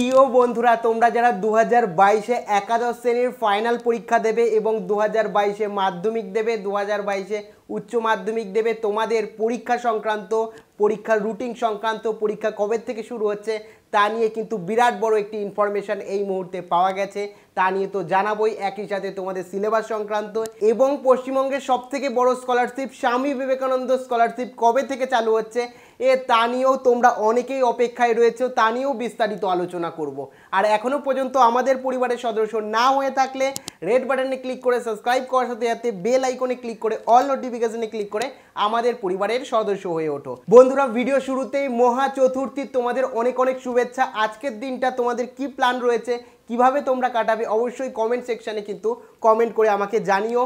প্রিয় বন্ধুরা তোমরা যারা দু হাজার বাইশে একাদশ শ্রেণীর ফাইনাল পরীক্ষা দেবে এবং দু হাজার বাইশে মাধ্যমিক দেবে দু হাজার বাইশে উচ্চ মাধ্যমিক দেবে তোমাদের পরীক্ষা সংক্রান্ত পরীক্ষার রুটিন সংক্রান্ত পরীক্ষা কবে থেকে শুরু হচ্ছে তা নিয়ে কিন্তু বিরাট বড় একটি ইনফরমেশান এই মুহূর্তে পাওয়া গেছে তা নিয়ে তো জানাবই একই সাথে তোমাদের সিলেবাস সংক্রান্ত এবং পশ্চিমবঙ্গের সবথেকে বড় স্কলারশিপ স্বামী বিবেকানন্দ স্কলারশিপ কবে থেকে চালু হচ্ছে এ তা নিয়েও তোমরা অনেকেই অপেক্ষায় রয়েছে তা নিয়েও বিস্তারিত আলোচনা করব। আর এখনও পর্যন্ত আমাদের পরিবারের সদস্য না হয়ে থাকলে রেড বাটনে ক্লিক করে সাবস্ক্রাইব করার সাথে সাথে বেল আইকনে ক্লিক করে অল নোটিফিকেশনে ক্লিক করে আমাদের পরিবারের সদস্য হয়ে ওঠো বন্ধুরা ভিডিও শুরুতেই মহা চতুর্থীর তোমাদের অনেক অনেক শুভেচ্ছা আজকের দিনটা তোমাদের কি প্ল্যান রয়েছে কিভাবে তোমরা কাটাবে অবশ্যই কমেন্ট সেকশানে কিন্তু কমেন্ট করে আমাকে জানিও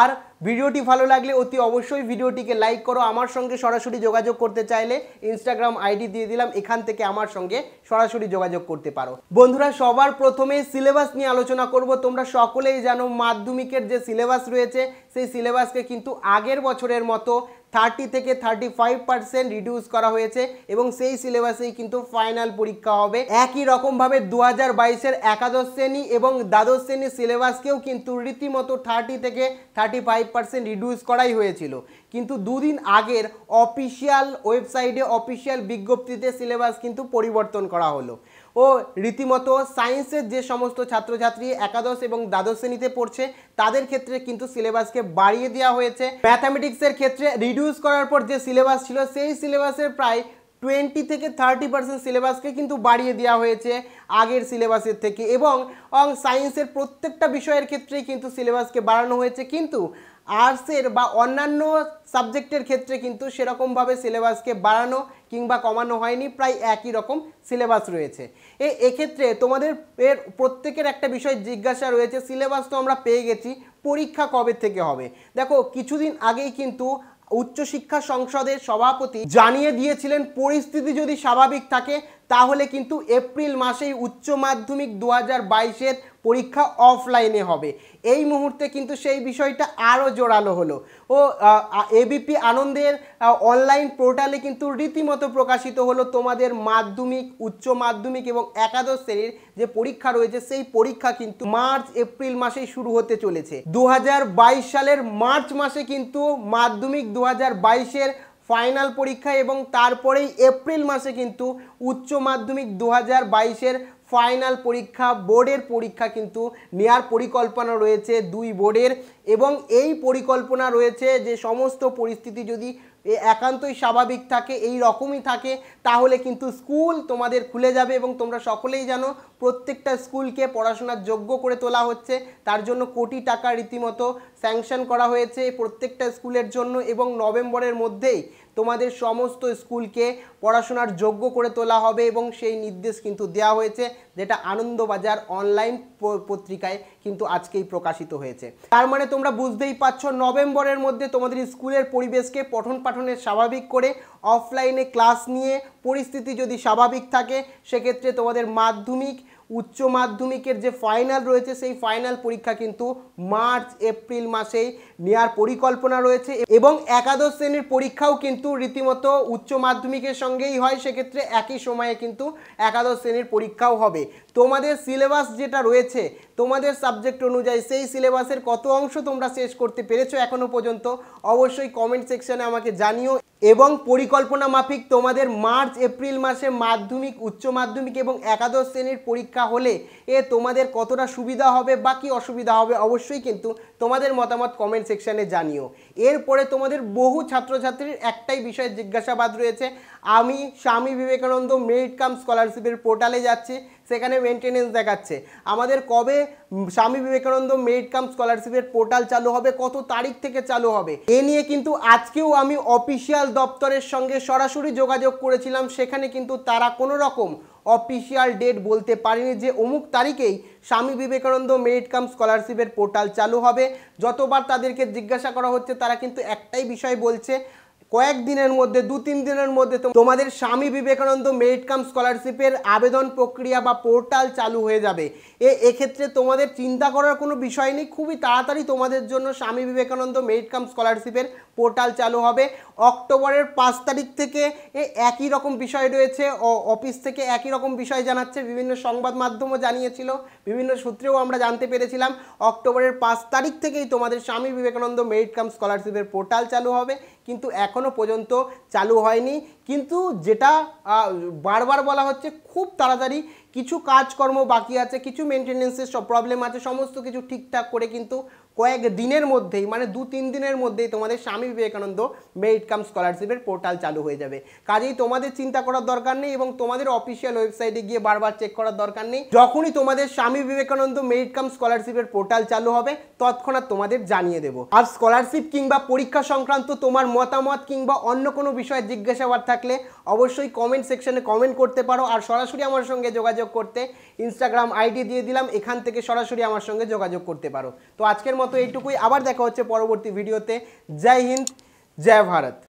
আর ভিডিওটি ভালো লাগলে অতি অবশ্যই ভিডিওটিকে লাইক করো আমার সঙ্গে সরাসরি যোগাযোগ করতে চাইলে ইনস্টাগ্রাম আইডি দিয়ে দিলাম এখান থেকে আমার সঙ্গে সরাসরি যোগাযোগ করতে পারো বন্ধুরা সবার প্রথমে সিলেবাস নিয়ে আলোচনা করব তোমরা সকলেই জানো মাধ্যমিকের যে সিলেবাস রয়েছে সেই সিলেবাসকে কিন্তু আগের বছরের মতো থার্টি থেকে থার্টি ফাইভ পার্সেন্ট রিডিউস করা হয়েছে এবং সেই সিলেবাসেই কিন্তু ফাইনাল পরীক্ষা হবে একই রকমভাবে দু হাজার বাইশের একাদশ শ্রেণী এবং দ্বাদশ শ্রেণীর সিলেবাসকেও কিন্তু রীতিমতো থার্টি থেকে থার্টি ফাইভ পার্সেন্ট রিডিউস করাই হয়েছিল কিন্তু দুদিন আগের অফিসিয়াল ওয়েবসাইটে অফিসিয়াল বিজ্ঞপ্তিতে সিলেবাস কিন্তু পরিবর্তন করা হলো ও রীতিমতো সায়েন্সের যে সমস্ত ছাত্রছাত্রী একাদশ এবং দ্বাদশ শ্রেণীতে পড়ছে তাদের ক্ষেত্রে কিন্তু সিলেবাসকে বাড়িয়ে দেওয়া হয়েছে ম্যাথামেটিক্সের ক্ষেত্রে রিডিউস করার পর যে সিলেবাস ছিল সেই সিলেবাসের প্রায় টোয়েন্টি থেকে থার্টি পার্সেন্ট সিলেবাসকে কিন্তু বাড়িয়ে দেওয়া হয়েছে আগের সিলেবাসের থেকে এবং সায়েন্সের প্রত্যেকটা বিষয়ের ক্ষেত্রেই কিন্তু সিলেবাসকে বাড়ানো হয়েছে কিন্তু আর্টসের বা অন্যান্য সাবজেক্টের ক্ষেত্রে কিন্তু সেরকমভাবে সিলেবাসকে বাড়ানো কিংবা কমানো হয়নি প্রায় একই রকম সিলেবাস রয়েছে এ এক্ষেত্রে তোমাদের এর প্রত্যেকের একটা বিষয় জিজ্ঞাসা রয়েছে সিলেবাস তো আমরা পেয়ে গেছি পরীক্ষা কবে থেকে হবে দেখো কিছুদিন আগেই কিন্তু উচ্চশিক্ষা সংসদের সভাপতি জানিয়ে দিয়েছিলেন পরিস্থিতি যদি স্বাভাবিক থাকে তাহলে কিন্তু এপ্রিল মাসেই উচ্চ মাধ্যমিক দু হাজার বাইশের পরীক্ষা অফলাইনে হবে এই মুহূর্তে কিন্তু সেই বিষয়টা আরও জোরালো হলো ও এবিপি আনন্দের অনলাইন পোর্টালে কিন্তু রীতিমতো প্রকাশিত হলো তোমাদের মাধ্যমিক উচ্চ মাধ্যমিক এবং একাদশ শ্রেণীর যে পরীক্ষা রয়েছে সেই পরীক্ষা কিন্তু মার্চ এপ্রিল মাসেই শুরু হতে চলেছে দু সালের মার্চ মাসে কিন্তু মাধ্যমিক দু হাজার বাইশের ফাইনাল পরীক্ষা এবং তারপরেই এপ্রিল মাসে কিন্তু উচ্চ মাধ্যমিক দু হাজার বাইশের ফাইনাল পরীক্ষা বোর্ডের পরীক্ষা কিন্তু নেয়ার পরিকল্পনা রয়েছে দুই বোর্ডের এবং এই পরিকল্পনা রয়েছে যে সমস্ত পরিস্থিতি যদি এ একান্তই স্বাভাবিক থাকে এই রকমই থাকে তাহলে কিন্তু স্কুল তোমাদের খুলে যাবে এবং তোমরা সকলেই জানো প্রত্যেকটা স্কুলকে পড়াশোনার যোগ্য করে তোলা হচ্ছে তার জন্য কোটি টাকা রীতিমতো স্যাংশন করা হয়েছে প্রত্যেকটা স্কুলের জন্য এবং নভেম্বরের মধ্যেই তোমাদের সমস্ত স্কুলকে পড়াশোনার যোগ্য করে তোলা হবে এবং সেই নির্দেশ কিন্তু দেওয়া হয়েছে যেটা আনন্দবাজার অনলাইন পত্রিকায় কিন্তু আজকেই প্রকাশিত হয়েছে তার মানে তোমরা বুঝতেই পারছো নভেম্বরের মধ্যে তোমাদের স্কুলের পরিবেশকে পঠন গঠনের স্বাভাবিক করে অফলাইনে ক্লাস নিয়ে পরিস্থিতি যদি স্বাভাবিক থাকে সেক্ষেত্রে তোমাদের মাধ্যমিক উচ্চ মাধ্যমিকের যে ফাইনাল রয়েছে সেই ফাইনাল পরীক্ষা কিন্তু মার্চ এপ্রিল মাসেই নেওয়ার পরিকল্পনা রয়েছে এবং একাদশ শ্রেণীর পরীক্ষাও কিন্তু রীতিমতো উচ্চ মাধ্যমিকের সঙ্গেই হয় সেক্ষেত্রে একই সময়ে কিন্তু একাদশ শ্রেণীর পরীক্ষাও হবে তোমাদের সিলেবাস যেটা রয়েছে তোমাদের সাবজেক্ট অনুযায়ী সেই সিলেবাসের কত অংশ তোমরা শেষ করতে পেরেছো এখনও পর্যন্ত অবশ্যই কমেন্ট সেকশানে আমাকে জানিও এবং পরিকল্পনা মাফিক তোমাদের মার্চ এপ্রিল মাসে মাধ্যমিক উচ্চ মাধ্যমিক এবং একাদশ শ্রেণীর পরীক্ষা হলে এ তোমাদের কতটা সুবিধা হবে বা কী অসুবিধা হবে অবশ্যই কিন্তু তোমাদের মতামত কমেন্ট সেকশানে জানিও এরপরে তোমাদের বহু ছাত্রছাত্রীর একটাই বিষয়ে জিজ্ঞাসাবাদ রয়েছে আমি স্বামী বিবেকানন্দ মেরিট কাম স্কলারশিপের পোর্টালে যাচ্ছি সেখানে মেনটেনেন্স দেখাচ্ছে আমাদের কবে স্বামী বিবেকানন্দ মেরিট কাম স্কলারশিপের পোর্টাল চালু হবে কত তারিখ থেকে চালু হবে এ নিয়ে কিন্তু আজকেও আমি অফিসিয়াল দপ্তরের সঙ্গে সরাসরি যোগাযোগ করেছিলাম সেখানে কিন্তু তারা কোনো রকম অফিসিয়াল ডেট বলতে পারিনি যে অমুক তারিখেই স্বামী বিবেকানন্দ মেরিট কাম স্কলারশিপের পোর্টাল চালু হবে যতবার তাদেরকে জিজ্ঞাসা করা হচ্ছে তারা কিন্তু একটাই বিষয় বলছে কয়েকদিনের মধ্যে দু তিন দিনের মধ্যে তোমাদের স্বামী বিবেকানন্দ মেরিট কাম স্কলারশিপের আবেদন প্রক্রিয়া বা পোর্টাল চালু হয়ে যাবে এ এক্ষেত্রে তোমাদের চিন্তা করার কোনো বিষয় নেই খুবই তাড়াতাড়ি তোমাদের জন্য স্বামী বিবেকানন্দ মেরিট কাম স্কলারশিপের পোর্টাল চালু হবে অক্টোবরের পাঁচ তারিখ থেকে একই রকম বিষয় রয়েছে অফিস থেকে একই রকম বিষয় জানাচ্ছে বিভিন্ন সংবাদ মাধ্যমও জানিয়েছিল বিভিন্ন সূত্রেও আমরা জানতে পেরেছিলাম অক্টোবরের পাঁচ তারিখ থেকেই তোমাদের স্বামী বিবেকানন্দ মেরিট কাম স্কলারশিপের পোর্টাল চালু হবে কিন্তু এখনও পর্যন্ত চালু হয়নি কিন্তু যেটা বারবার বলা হচ্ছে খুব তাড়াতাড়ি কিছু কাজকর্ম বাকি আছে কিছু মেনটেনেন্সের সব প্রবলেম আছে সমস্ত কিছু ঠিকঠাক করে কিন্তু কয়েক দিনের মধ্যেই মানে দু তিন দিনের মধ্যেই তোমাদের স্বামী বিবেকানন্দ মেরিট কাম স্কলারশিপের পোর্টাল চালু হয়ে যাবে কাজেই তোমাদের চিন্তা করার দরকার নেই এবং তোমাদের অফিসিয়াল ওয়েবসাইটে গিয়ে বারবার চেক করার দরকার নেই যখনই তোমাদের স্বামী বিবেকানন্দ মেরিট কাম স্কলারশিপের পোর্টাল চালু হবে তৎক্ষণাৎ তোমাদের জানিয়ে দেবো আর স্কলারশিপ কিংবা পরীক্ষা সংক্রান্ত তোমার মতামত কিংবা অন্য কোনো বিষয়ে জিজ্ঞাসাবাদ থাকলে অবশ্যই কমেন্ট সেকশনে কমেন্ট করতে পারো আর সরাসরি আমার সঙ্গে যোগাযোগ করতে ইনস্টাগ্রাম আইডি দিয়ে দিলাম এখান থেকে সরাসরি আমার সঙ্গে যোগাযোগ করতে পারো তো আজকের মতো এইটুকুই আবার দেখা হচ্ছে পরবর্তী ভিডিওতে জয় হিন্দ জয় ভারত